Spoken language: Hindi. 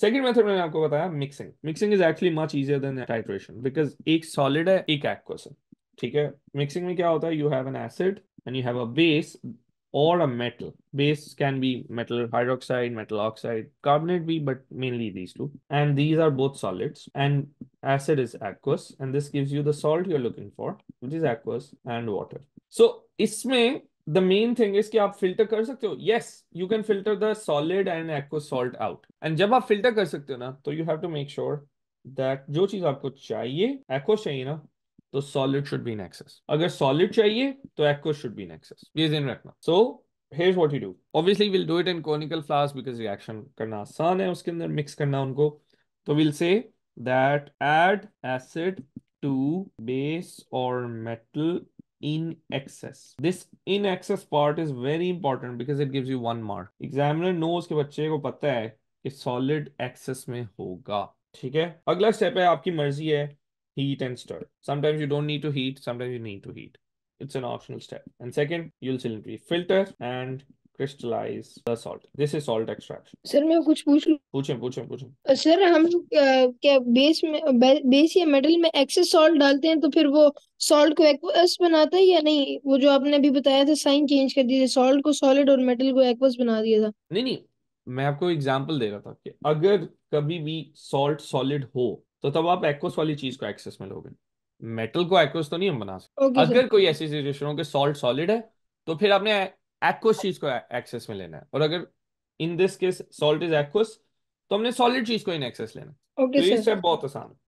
सेकेंड मेथड मैंने आपको बताया mixing mixing is actually much easier than titration because एक सॉलिड है एक एक्वस ठीक है मिक्सिंग में क्या होता है you have an acid and you have a base or a metal. Base can be metal hydroxide, metal oxide, carbonate be, but mainly these two. And these are both solids and acid is aqueous. And this gives you the salt you're looking for, which is aqueous and water. So इसमें the main thing is कि आप filter कर सकते हो yes you can filter the solid and aqua salt out and जब आप filter कर सकते हो ना तो you have to make sure that जो चीज आपको चाहिए aqua चाहिए ना तो solid should be in excess अगर solid चाहिए तो aqua should be in excess ये ध्यान रखना so here's what you do obviously we'll do it in conical flasks because reaction करना आसान है उसके अंदर mix करना उनको तो we'll say that add acid to base or metal in excess. This in excess part is very important because it gives you one mark. Examiner knows कि बच्चे को पता है कि solid excess में होगा ठीक है अगला step है आपकी मर्जी है heat and stir. Sometimes you don't need to heat, sometimes you need to heat. It's an optional step. And second, you'll simply filter and sir मैं कुछ पूछ सर हम क्या बेस में बेस या मेटल में एक्सेस सॉल्ट डालते हैं तो फिर वो सॉल्ट को एक्वस बनाता है या नहीं वो जो आपने अभी बताया था साइन चेंज कर दिया सॉल्ट को सॉलिड और मेटल को एक्वस बना दिया था नहीं नहीं मैं आपको एग्जाम्पल दे रहा था कि अगर कभी भी सॉल्ट सॉलिड हो तो तब आप एक्वस वाली चीज को एक्सेस में लोगे मेटल को एक्वस तो नहीं हम बना सकते okay, अगर sir. कोई ऐसी सिचुएशन हो कि सॉल्ट सॉलिड है तो फिर आपने एक्वस चीज को एक्सेस में लेना है और अगर in this case salt is aqueous तो हमने सॉलिड चीज को इन एक्सेस लेना okay, तो ये स्टेप बहुत आसान है